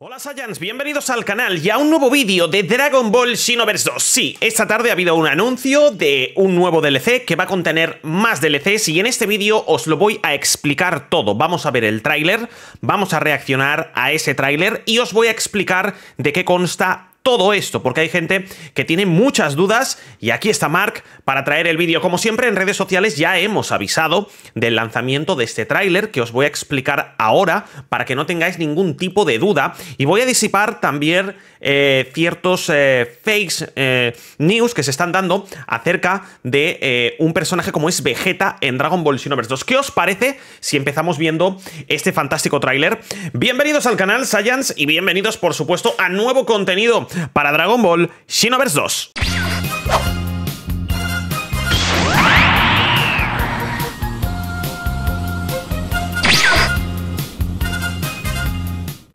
Hola Saiyans, bienvenidos al canal y a un nuevo vídeo de Dragon Ball Xenoverse 2. Sí, esta tarde ha habido un anuncio de un nuevo DLC que va a contener más DLCs y en este vídeo os lo voy a explicar todo. Vamos a ver el tráiler, vamos a reaccionar a ese tráiler y os voy a explicar de qué consta todo esto, porque hay gente que tiene muchas dudas y aquí está Mark para traer el vídeo. Como siempre en redes sociales ya hemos avisado del lanzamiento de este tráiler que os voy a explicar ahora para que no tengáis ningún tipo de duda y voy a disipar también eh, ciertos eh, fakes eh, news que se están dando acerca de un personaje como es Vegeta en Dragon Ball Xenoverse 2. ¿Qué os parece si empezamos viendo este fantástico tráiler? Bienvenidos al canal Science y bienvenidos por supuesto a nuevo contenido para Dragon Ball Xenoverse 2.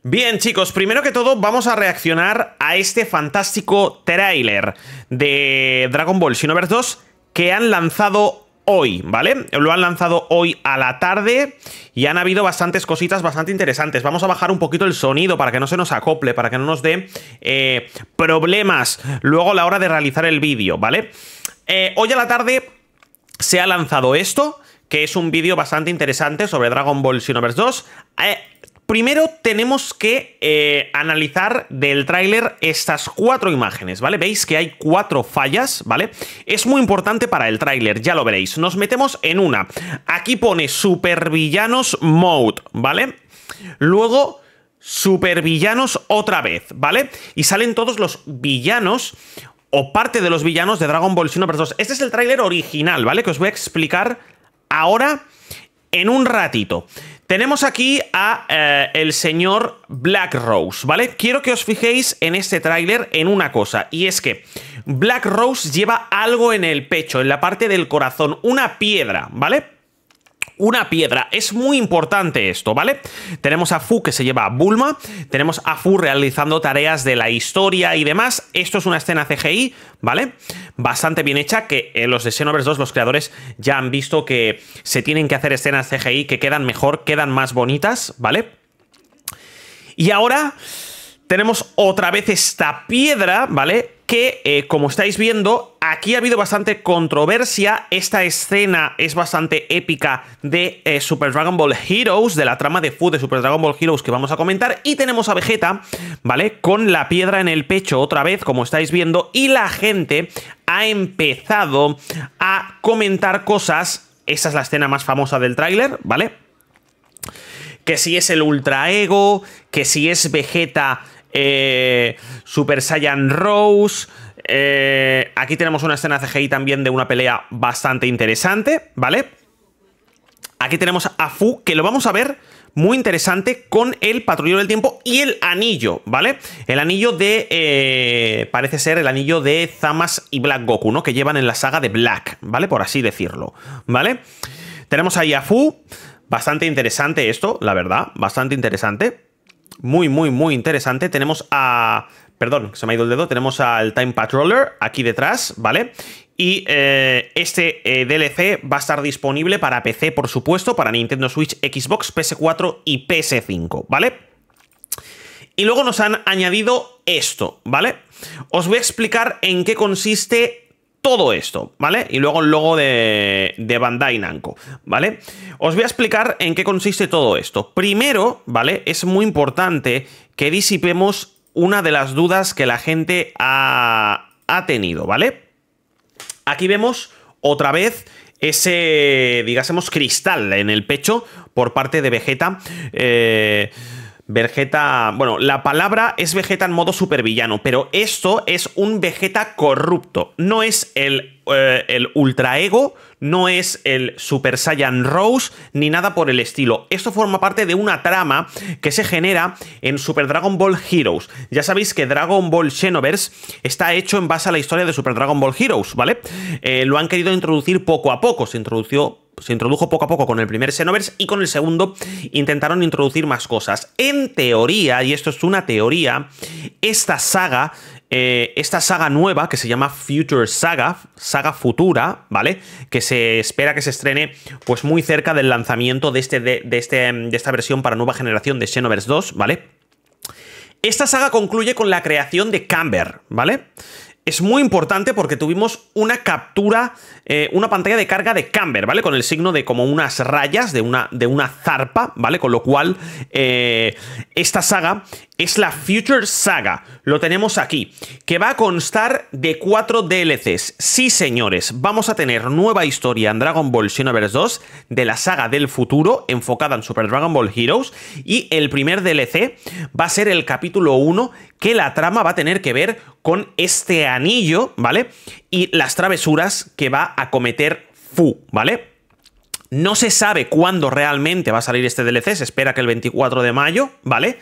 Bien chicos, primero que todo vamos a reaccionar a este fantástico trailer de Dragon Ball Xenoverse 2 que han lanzado hoy, ¿vale? Lo han lanzado hoy a la tarde y han habido bastantes cositas bastante interesantes. Vamos a bajar un poquito el sonido para que no se nos acople, para que no nos dé eh, problemas luego a la hora de realizar el vídeo, ¿vale? Eh, hoy a la tarde se ha lanzado esto, que es un vídeo bastante interesante sobre Dragon Ball Xenoverse 2. Eh, Primero tenemos que eh, analizar del tráiler estas cuatro imágenes, ¿vale? Veis que hay cuatro fallas, ¿vale? Es muy importante para el tráiler, ya lo veréis. Nos metemos en una. Aquí pone supervillanos mode, ¿vale? Luego supervillanos otra vez, ¿vale? Y salen todos los villanos o parte de los villanos de Dragon Ball Xenoverse 2. Este es el tráiler original, ¿vale? Que os voy a explicar ahora en un ratito. Tenemos aquí a eh, el señor Black Rose, ¿vale? Quiero que os fijéis en este tráiler en una cosa, y es que Black Rose lleva algo en el pecho, en la parte del corazón, una piedra, ¿vale? una piedra. Es muy importante esto, ¿vale? Tenemos a Fu que se lleva a Bulma, tenemos a Fu realizando tareas de la historia y demás. Esto es una escena CGI, ¿vale? Bastante bien hecha, que en eh, los de Xenoverse 2 los creadores ya han visto que se tienen que hacer escenas CGI que quedan mejor, quedan más bonitas, ¿vale? Y ahora tenemos otra vez esta piedra, ¿vale? que, eh, como estáis viendo, aquí ha habido bastante controversia. Esta escena es bastante épica de eh, Super Dragon Ball Heroes, de la trama de Food de Super Dragon Ball Heroes que vamos a comentar. Y tenemos a Vegeta, ¿vale? Con la piedra en el pecho otra vez, como estáis viendo. Y la gente ha empezado a comentar cosas. Esa es la escena más famosa del tráiler, ¿vale? Que si es el ultra ego, que si es Vegeta eh, Super Saiyan Rose. Eh, aquí tenemos una escena CGI también de una pelea bastante interesante, ¿vale? Aquí tenemos a Fu, que lo vamos a ver muy interesante con el patrullero del tiempo y el anillo, ¿vale? El anillo de... Eh, parece ser el anillo de Zamas y Black Goku, ¿no? Que llevan en la saga de Black, ¿vale? Por así decirlo, ¿vale? Tenemos ahí a Fu, bastante interesante esto, la verdad, bastante interesante muy, muy, muy interesante. Tenemos a... Perdón, se me ha ido el dedo. Tenemos al Time Patroller aquí detrás, ¿vale? Y eh, este eh, DLC va a estar disponible para PC, por supuesto, para Nintendo Switch, Xbox, PS4 y PS5, ¿vale? Y luego nos han añadido esto, ¿vale? Os voy a explicar en qué consiste todo esto, ¿vale? Y luego el logo de, de, Bandai Namco, ¿vale? Os voy a explicar en qué consiste todo esto. Primero, ¿vale? Es muy importante que disipemos una de las dudas que la gente ha, tenido, ¿vale? Aquí vemos otra vez ese, digásemos, cristal en el pecho por parte de Vegeta. Eh, Vegeta. Bueno, la palabra es Vegeta en modo supervillano, pero esto es un Vegeta corrupto. No es el, eh, el Ultra Ego, no es el Super Saiyan Rose, ni nada por el estilo. Esto forma parte de una trama que se genera en Super Dragon Ball Heroes. Ya sabéis que Dragon Ball Xenoverse está hecho en base a la historia de Super Dragon Ball Heroes, ¿vale? Eh, lo han querido introducir poco a poco. Se introdució se introdujo poco a poco con el primer Xenoverse y con el segundo intentaron introducir más cosas. En teoría, y esto es una teoría, esta saga, eh, esta saga nueva que se llama Future Saga, saga futura, ¿vale? Que se espera que se estrene pues muy cerca del lanzamiento de, este, de este, esta versión para nueva generación de Xenoverse 2, ¿vale? Esta saga concluye con la creación de Camber, ¿vale? es muy importante porque tuvimos una captura, eh, una pantalla de carga de camber, ¿vale? Con el signo de como unas rayas, de una, de una zarpa, ¿vale? Con lo cual, eh, esta saga es la Future Saga. Lo tenemos aquí, que va a constar de cuatro DLCs. Sí, señores, vamos a tener nueva historia en Dragon Ball Xenoverse 2 de la saga del futuro, enfocada en Super Dragon Ball Heroes, y el primer DLC va a ser el capítulo 1, que la trama va a tener que ver con este anillo, ¿vale? Y las travesuras que va a cometer Fu, ¿vale? No se sabe cuándo realmente va a salir este DLC, se espera que el 24 de mayo, ¿vale?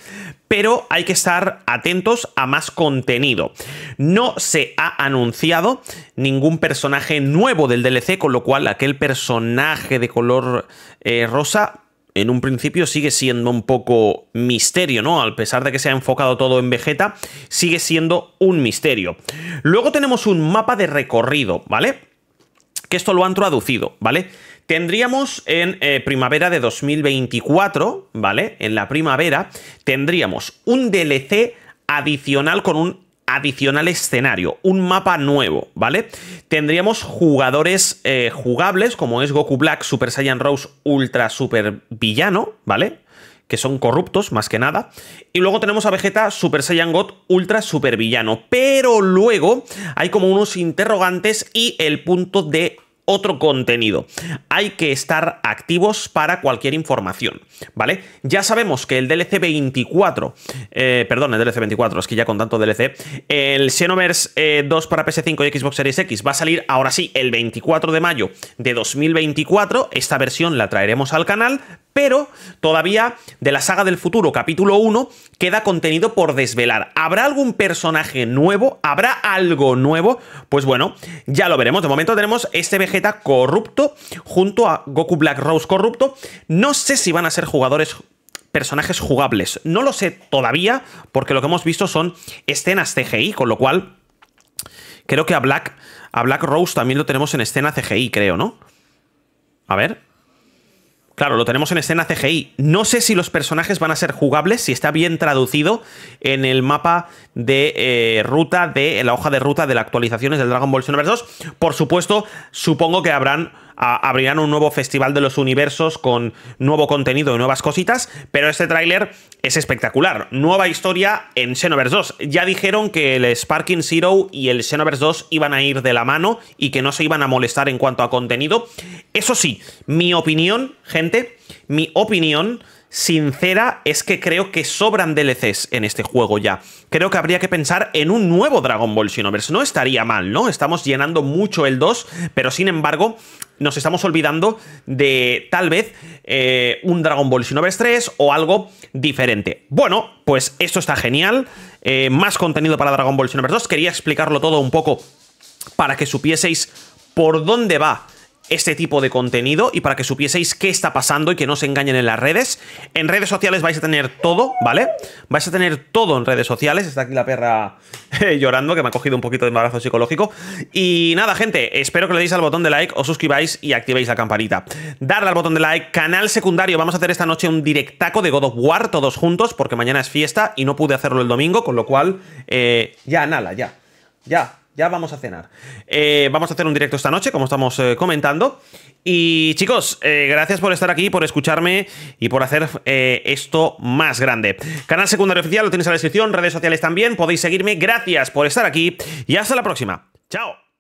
Pero hay que estar atentos a más contenido. No se ha anunciado ningún personaje nuevo del DLC, con lo cual aquel personaje de color eh, rosa en un principio sigue siendo un poco misterio, ¿no? A pesar de que se ha enfocado todo en Vegeta, sigue siendo un misterio. Luego tenemos un mapa de recorrido, ¿vale? Que esto lo han traducido, ¿vale? Tendríamos en eh, primavera de 2024, ¿vale? En la primavera tendríamos un DLC adicional con un adicional escenario, un mapa nuevo, ¿vale? Tendríamos jugadores eh, jugables como es Goku Black, Super Saiyan Rose, Ultra Super Villano, ¿vale? que son corruptos más que nada. Y luego tenemos a Vegeta Super Saiyan God Ultra Super Villano. Pero luego hay como unos interrogantes y el punto de otro contenido. Hay que estar activos para cualquier información, ¿vale? Ya sabemos que el DLC 24, eh, perdón, el DLC 24, es que ya con tanto DLC, el Xenoverse 2 eh, para PS5 y Xbox Series X va a salir ahora sí el 24 de mayo de 2024. Esta versión la traeremos al canal, pero todavía de la saga del futuro, capítulo 1, queda contenido por desvelar. ¿Habrá algún personaje nuevo? ¿Habrá algo nuevo? Pues bueno, ya lo veremos. De momento tenemos este Vegeta corrupto junto a Goku Black Rose corrupto. No sé si van a ser jugadores personajes jugables. No lo sé todavía, porque lo que hemos visto son escenas CGI, con lo cual creo que a Black, a Black Rose también lo tenemos en escena CGI, creo, ¿no? A ver, Claro, lo tenemos en escena CGI. No sé si los personajes van a ser jugables, si está bien traducido en el mapa de eh, ruta, de la hoja de ruta de las actualizaciones del Dragon Ball Xenoverse 2. Por supuesto, supongo que habrán abrirán un nuevo festival de los universos con nuevo contenido y nuevas cositas, pero este tráiler es espectacular. Nueva historia en Xenoverse 2. Ya dijeron que el Sparking Zero y el Xenoverse 2 iban a ir de la mano y que no se iban a molestar en cuanto a contenido. Eso sí, mi opinión, gente, mi opinión sincera es que creo que sobran DLCs en este juego ya. Creo que habría que pensar en un nuevo Dragon Ball Xenoverse. No estaría mal, ¿no? Estamos llenando mucho el 2, pero sin embargo, nos estamos olvidando de tal vez eh, un Dragon Ball Xenoverse 3 o algo diferente. Bueno, pues esto está genial. Eh, más contenido para Dragon Ball Xenoverse 2. Quería explicarlo todo un poco para que supieseis por dónde va este tipo de contenido y para que supieseis qué está pasando y que no se engañen en las redes. En redes sociales vais a tener todo, ¿vale? Vais a tener todo en redes sociales. Está aquí la perra eh, llorando, que me ha cogido un poquito de embarazo psicológico. Y nada, gente, espero que le deis al botón de like, os suscribáis y activéis la campanita. Darle al botón de like, canal secundario. Vamos a hacer esta noche un directaco de God of War todos juntos, porque mañana es fiesta y no pude hacerlo el domingo, con lo cual, eh, ya, nada, ya, ya ya vamos a cenar. Eh, vamos a hacer un directo esta noche, como estamos eh, comentando. Y chicos, eh, gracias por estar aquí, por escucharme y por hacer esto más grande. Canal secundario oficial lo tienes en la descripción, redes sociales también, podéis seguirme. Gracias por estar aquí y hasta la próxima. Chao.